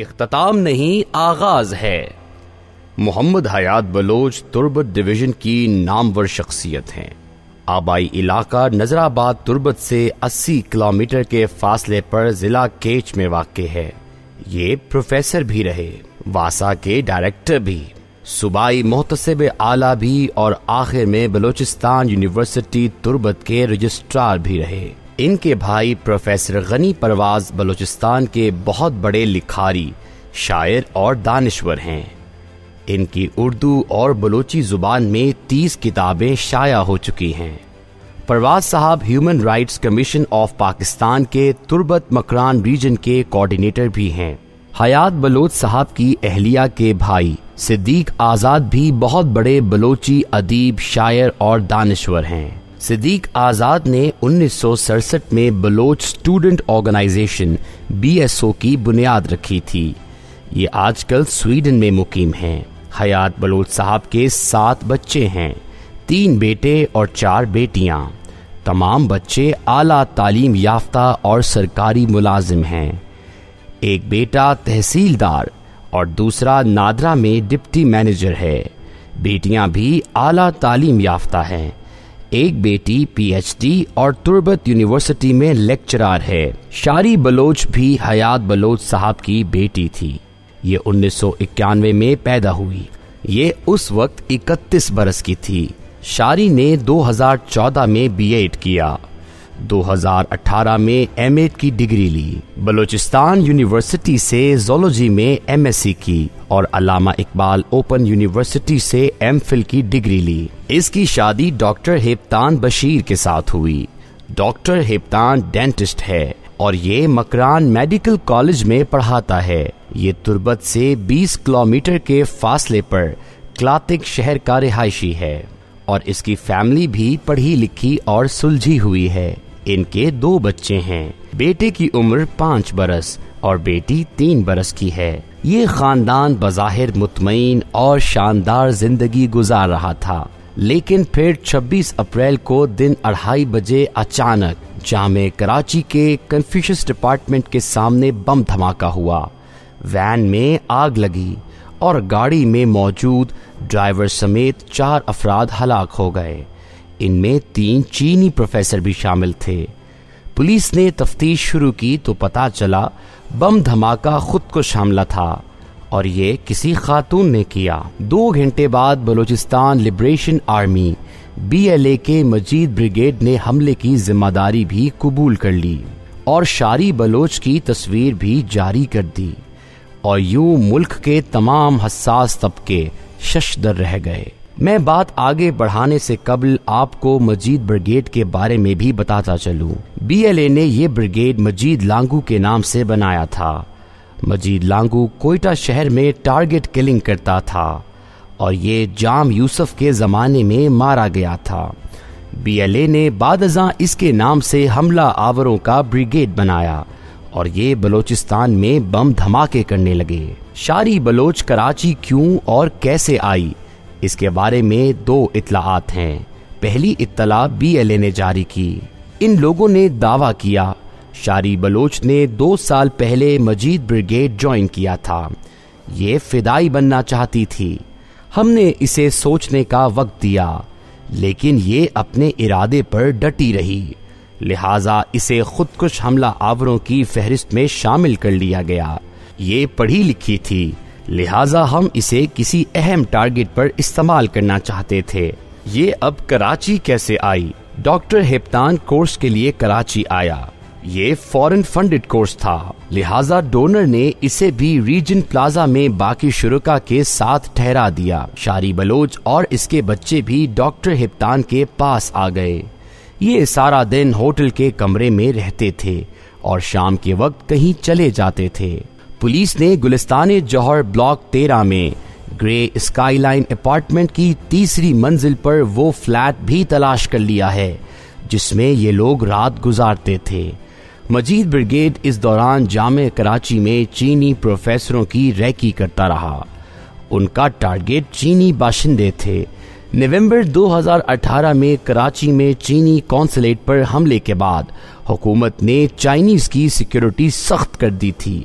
इख्ताम नहीं आगाज है मोहम्मद हयात बलोच तुर्बत डिवीजन की नामवर शख्सियत हैं आबाई इलाका नज़राबाद तुर्बत से 80 किलोमीटर के फासले पर ज़िला केच में वाक़ है ये प्रोफेसर भी रहे वासा के डायरेक्टर भी सुबाई मोहतसब आला भी और आखिर में बलोचिस्तान यूनिवर्सिटी तुर्बत के रजिस्ट्रार भी रहे इनके भाई प्रोफेसर गनी परवाज बलूचिस्तान के बहुत बड़े लिखारी शायर और दानश्वर हैं इनकी उर्दू और बलोची ज़ुबान में तीस किताबें शाया हो चुकी हैं परवाज साहब human rights commission of Pakistan के तुर्बत मकरान रीजन के कोऑर्डिनेटर भी हैं हयात बलोच साहब की अहलिया के भाई सिद्दीक आज़ाद भी बहुत बड़े बलोची अदीब शायर और दानश्वर हैं सिद्दीक आज़ाद ने उन्नीस में बलोच स्टूडेंट ऑर्गेनाइजेशन बीएसओ की बुनियाद रखी थी ये आजकल स्वीडन में मुकीम है हयात बलोच साहब के सात बच्चे हैं तीन बेटे और चार बेटियां तमाम बच्चे आला तालीम याफ्ता और सरकारी मुलाजिम हैं एक बेटा तहसीलदार और दूसरा नादरा में डिप्टी मैनेजर है बेटियां भी आला तालीम याफ्ता हैं एक बेटी पीएचडी और तुर्बत यूनिवर्सिटी में लेक्चरर है शारी बलोच भी हयात बलोच साहब की बेटी थी ये उन्नीस में पैदा हुई ये उस वक्त 31 बरस की थी शारी ने 2014 में बीएड किया 2018 में एम की डिग्री ली बलोचिस्तान यूनिवर्सिटी से जोलॉजी में एम की और अलामा इकबाल ओपन यूनिवर्सिटी से एम की डिग्री ली इसकी शादी डॉक्टर हेप्तान बशीर के साथ हुई डॉक्टर हेप्तान डेंटिस्ट है और ये मकरान मेडिकल कॉलेज में पढ़ाता है ये तुर्बत से 20 किलोमीटर के फासले पर क्लातिक शहर का रिहायशी है और इसकी फैमिली भी पढ़ी लिखी और सुलझी हुई है इनके दो बच्चे हैं बेटे की उम्र पाँच बरस और बेटी तीन बरस की है ये खानदान बज़ाहिर मुतमिन और शानदार जिंदगी गुजार रहा था लेकिन फिर 26 अप्रैल को दिन अढ़ाई बजे अचानक जामे कराची के कन्फ्यूशस डिपार्टमेंट के सामने बम धमाका हुआ वैन में आग लगी और गाड़ी में मौजूद ड्राइवर समेत चार अफराद हलाक हो गए इनमें तीन चीनी प्रोफेसर भी शामिल थे पुलिस ने तफ्तीश शुरू की तो पता चला बम धमाका खुद को शामला था और ये किसी खातून ने किया दो घंटे बाद बलूचिस्तान लिबरेशन आर्मी बीएलए के मजीद ब्रिगेड ने हमले की जिम्मेदारी भी कबूल कर ली और शारी बलोच की तस्वीर भी जारी कर दी और यूं मुल्क के तमाम हसास तबके शशदर रह गए मैं बात आगे बढ़ाने से कबल आपको मजीद ब्रिगेड के बारे में भी बताता चलूं। बीएलए ने यह ब्रिगेड मजीद लांगू के नाम से बनाया था मजीद लांगू कोयटा शहर में टारगेट किलिंग करता था और ये जाम यूसुफ के ज़माने में मारा गया था बीएलए ने बादजा इसके नाम से हमला आवरों का ब्रिगेड बनाया और ये बलोचिस्तान में बम धमाके करने लगे शारी बलोच कराची क्यों और कैसे आई इसके बारे में दो इतलाआत हैं पहली इतला बीएलए ने जारी की इन लोगों ने दावा किया शारी बलोच ने दो साल पहले मजीद ब्रिगेड ज्वाइन किया था ये फिदाई बनना चाहती थी हमने इसे सोचने का वक्त दिया लेकिन ये अपने इरादे पर डटी रही लिहाजा इसे खुदकुश हमला आवरों की फहरिस्त में शामिल कर लिया गया ये पढ़ी लिखी थी लिहाजा हम इसे किसी अहम टारगेट पर इस्तेमाल करना चाहते थे ये अब कराची कैसे आई डॉक्टर हेप्तान कोर्स के लिए कराची आया ये फॉरेन फंडेड कोर्स था लिहाजा डोनर ने इसे भी रीजन प्लाजा में बाकी शुरुका के साथ ठहरा दिया शारी बलोच और इसके बच्चे भी डॉक्टर हिप्तान के पास आ गए ये सारा दिन होटल के कमरे में रहते थे और शाम के वक्त कहीं चले जाते थे पुलिस ने गुलिस्तान जौहर ब्लॉक तेरह में ग्रे स्काईलाइन अपार्टमेंट की तीसरी मंजिल पर वो फ्लैट भी तलाश कर लिया है जिसमें ये लोग रात गुजारते थे मजीद ब्रिगेड इस दौरान जाम कराची में चीनी प्रोफेसरों की रैकी करता रहा उनका टारगेट चीनी बाशिंदे थे नवंबर 2018 में कराची में चीनी कौंसलेट पर हमले के बाद हुकूमत ने चाइनीज़ की सिक्योरिटी सख्त कर दी थी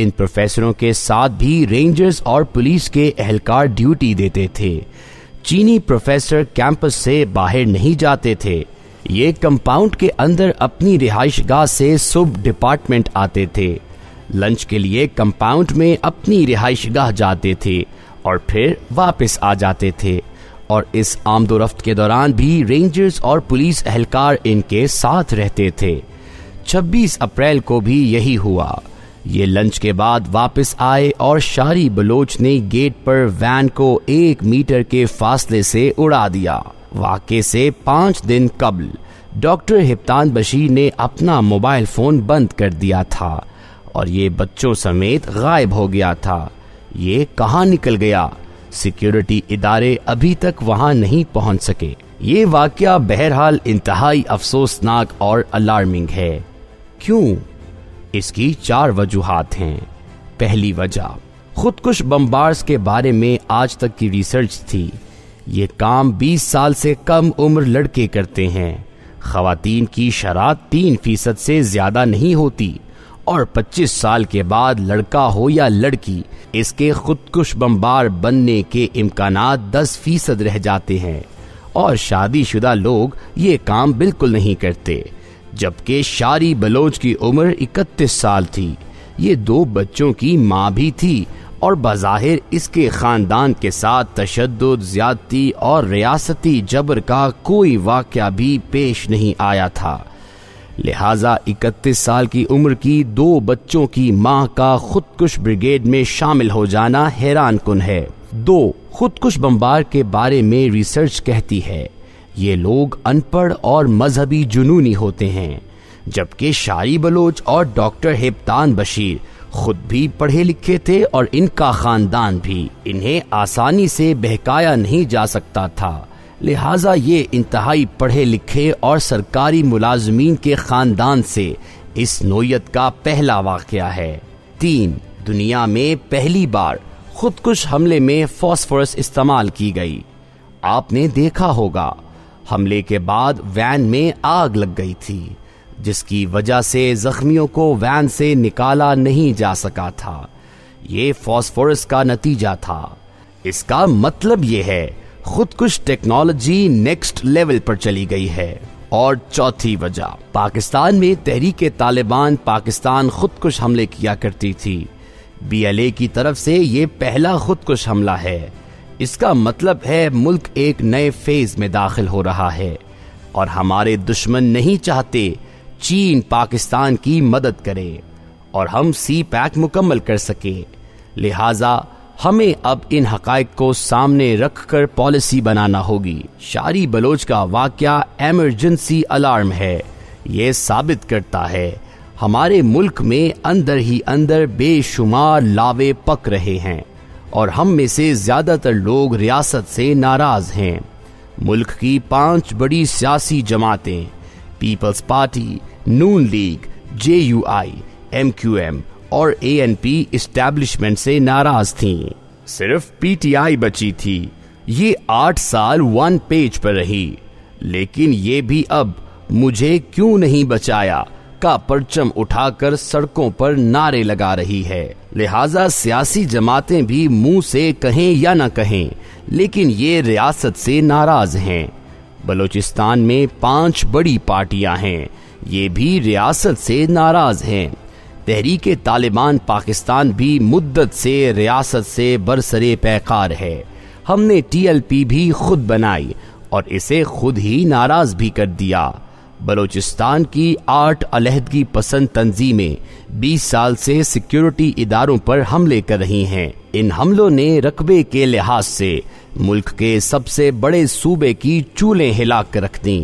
इन प्रोफेसरों के साथ भी रेंजर्स और पुलिस के एहलकार ड्यूटी देते थे चीनी प्रोफेसर कैंपस से बाहर नहीं जाते थे ये कंपाउंड के अंदर अपनी गाह से सुब डिपार्टमेंट आते थे लंच के लिए कंपाउंड में अपनी गाह जाते थे और फिर वापस आ जाते थे और इस आमदोरफ्त के दौरान भी रेंजर्स और पुलिस एहलकार इनके साथ रहते थे 26 अप्रैल को भी यही हुआ ये लंच के बाद वापस आए और शारी बलोच ने गेट पर वैन को एक मीटर के फासले से उड़ा दिया वाक़े से पांच दिन कबल डॉक्टर हिप्तान बशीर ने अपना मोबाइल फ़ोन बंद कर दिया था और ये बच्चों समेत गायब हो गया था ये कहाँ निकल गया सिक्योरिटी इदारे अभी तक वहाँ नहीं पहुँच सके ये वाक्य बहरहाल इंतहाई अफसोसनाक और अलार्मिंग है क्यों इसकी चार वजूहत हैं पहली वजह खुदकुश बम्बार्स के बारे में आज तक की रिसर्च थी ये काम 20 साल से कम उम्र लड़के करते हैं खातन की शराब तीन फीसद से ज़्यादा नहीं होती और 25 साल के बाद लड़का हो या लड़की इसके खुदकुश बम्बार बनने के इम्कान 10 फीसद रह जाते हैं और शादीशुदा लोग ये काम बिल्कुल नहीं करते जबकि शारी बलोच की उम्र 31 साल थी ये दो बच्चों की माँ भी थी और बाहिर इसके ख़ानदान के साथ तशद ज़्यादती और रियासती जबर का कोई वाक़ भी पेश नहीं आया था लिहाजा 31 साल की उम्र की दो बच्चों की माँ का खुदकुश ब्रिगेड में शामिल हो जाना हैरान कन है दो खुदकुश बम्बार के बारे में रिसर्च कहती है ये लोग अनपढ़ और मजहबी जुनूनी होते हैं जबकि शारी बलोच और डॉक्टर हिप्तान बशीर खुद भी पढ़े लिखे थे और इनका खानदान भी इन्हें आसानी से बहकाया नहीं जा सकता था लिहाजा ये इंतहाई पढ़े लिखे और सरकारी मुलाजमीन के खानदान से इस नोयत का पहला वाक़ है तीन दुनिया में पहली बार खुदकुश हमले में फॉस्फोरस इस्तेमाल की गई आपने देखा होगा हमले के बाद वैन में आग लग गई थी जिसकी वजह से जख्मियों को वैन से निकाला नहीं जा सका था ये फॉस्फोरस का नतीजा था इसका मतलब यह है खुदकुश टेक्नोलॉजी नेक्स्ट लेवल पर चली गई है और चौथी वजह पाकिस्तान में तहरीक तालिबान पाकिस्तान खुदकुश हमले किया करती थी बीएलए की तरफ से ये पहला खुदकुश हमला है इसका मतलब है मुल्क एक नए फेज में दाखिल हो रहा है और हमारे दुश्मन नहीं चाहते चीन पाकिस्तान की मदद करे और हम सी पैक मुकम्मल कर सके लिहाजा हमें अब इन हकायक को सामने रख कर पॉलिसी बनाना होगी शारी बलोच का वाक्य एमरजेंसी अलार्म है ये साबित करता है हमारे मुल्क में अंदर ही अंदर बेशुमार लावे पक रहे हैं और हम में से ज़्यादातर लोग रियासत से नाराज़ हैं मुल्क की पांच बड़ी सियासी जमातें people's party Noon league J U I M Q M और ए एन पी इस्टेब्लिशमेंट से नाराज थी सिर्फ पी टी आई बची थी ये आठ साल वन पेज पर रही लेकिन ये भी अब मुझे क्यों नहीं बचाया का परचम उठाकर सड़कों पर नारे लगा रही है लिहाजा सियासी जमातें भी मुंह से कहें या न कहें लेकिन ये रियासत से नाराज हैं बलूचिस्तान में पांच बड़ी पार्टियां हैं ये भी रियासत से नाराज हैं तहरीक तालिबान पाकिस्तान भी मुद्दत से रियासत से बरसरे पैकार है हमने टीएलपी भी खुद बनाई और इसे खुद ही नाराज भी कर दिया बलोचिस्तान की आठ अलहदगी पसंद तंजीमें 20 साल से सिक्योरिटी इदारों पर हमले कर रही हैं इन हमलों ने रकबे के लिहाज से मुल्क के सबसे बड़े सूबे की चूलें हिला कर रख दी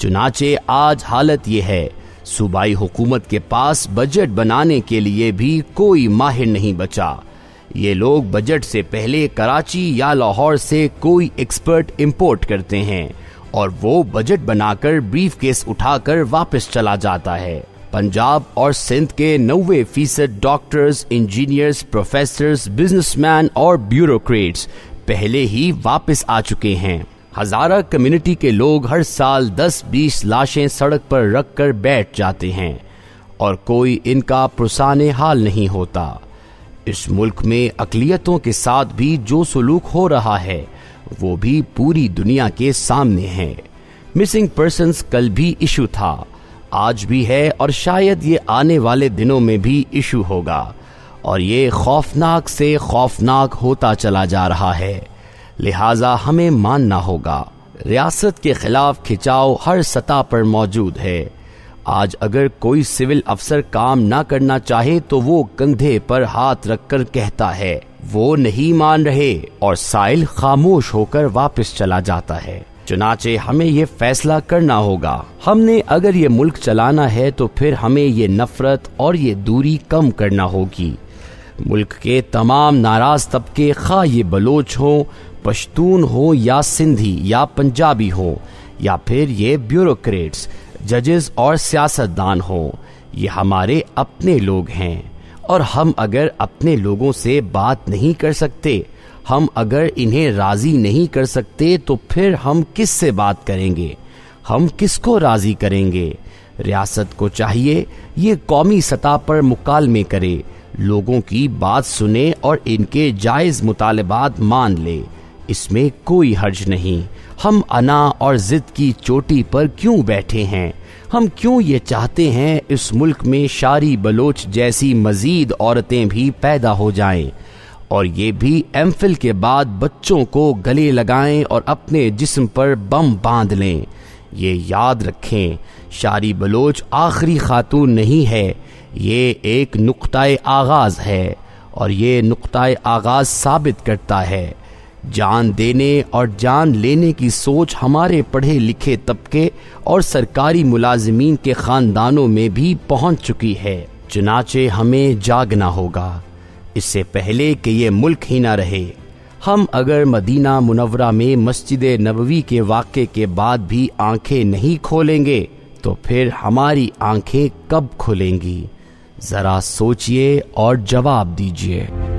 चुनाचे आज हालत यह है सूबाई हुकूमत के पास बजट बनाने के लिए भी कोई माहिर नहीं बचा ये लोग बजट से पहले कराची या लाहौर से कोई एक्सपर्ट इंपोर्ट करते हैं और वो बजट बनाकर ब्रीफ उठा उठाकर वापस चला जाता है पंजाब और सिंध के नब्बे फीसद डॉक्टर्स इंजीनियर्स प्रोफेसर बिजनेसमैन और ब्यूरोक्रेट्स पहले ही वापस आ चुके हैं हजारा कम्युनिटी के लोग हर साल 10-20 लाशें सड़क पर रख कर बैठ जाते हैं और कोई इनका पुरसाने हाल नहीं होता इस मुल्क में अकलियतों के साथ भी जो सलूक हो रहा है वो भी पूरी दुनिया के सामने है मिसिंग पर्सन कल भी इशू था आज भी है और शायद ये आने वाले दिनों में भी इशू होगा और ये खौफनाक से खौफनाक होता चला जा रहा है लिहाजा हमें मानना होगा रियासत के खिलाफ खिंचाव हर सतह पर मौजूद है आज अगर कोई सिविल अफसर काम ना करना चाहे तो वो कंधे पर हाथ रखकर कहता है वो नहीं मान रहे और साइल खामोश होकर वापस चला जाता है चुनाचे हमें ये फैसला करना होगा हमने अगर ये मुल्क चलाना है तो फिर हमें ये नफरत और ये दूरी कम करना होगी मुल्क के तमाम नाराज तबके खा ये बलोच हो पश्तून हो या सिंधी या पंजाबी हो या फिर ये ब्यूरोक्रेट्स जजेस और सियासतदान हो ये हमारे अपने लोग हैं और हम अगर अपने लोगों से बात नहीं कर सकते हम अगर इन्हें राजी नहीं कर सकते तो फिर हम किस से बात करेंगे हम किसको राजी करेंगे रियासत को चाहिए ये कौमी सतह पर मुकालमे करे लोगों की बात सुने और इनके जायज़ मुतालबात मान ले इसमें कोई हर्ज नहीं हम अना और जिद की चोटी पर क्यों बैठे हैं हम क्यों ये चाहते हैं इस मुल्क में शारी बलोच जैसी मजीद औरतें भी पैदा हो जाएं और ये भी एम के बाद बच्चों को गले लगाएं और अपने जिस्म पर बम बांध लें ये याद रखें शारी बलोच आखिरी खातून नहीं है ये एक नुकता आगाज़ है और ये नुकता आगाज़ साबित करता है जान देने और जान लेने की सोच हमारे पढ़े लिखे तबके और सरकारी मुलाजमीन के ख़ानदानों में भी पहुंच चुकी है चुनाचे हमें जागना होगा इससे पहले कि ये मुल्क ही ना रहे हम अगर मदीना मुनवरा में मस्जिद नबवी के वाक़े के बाद भी आंखें नहीं खोलेंगे तो फिर हमारी आंखें कब खुलेंगी ज़रा सोचिए और जवाब दीजिए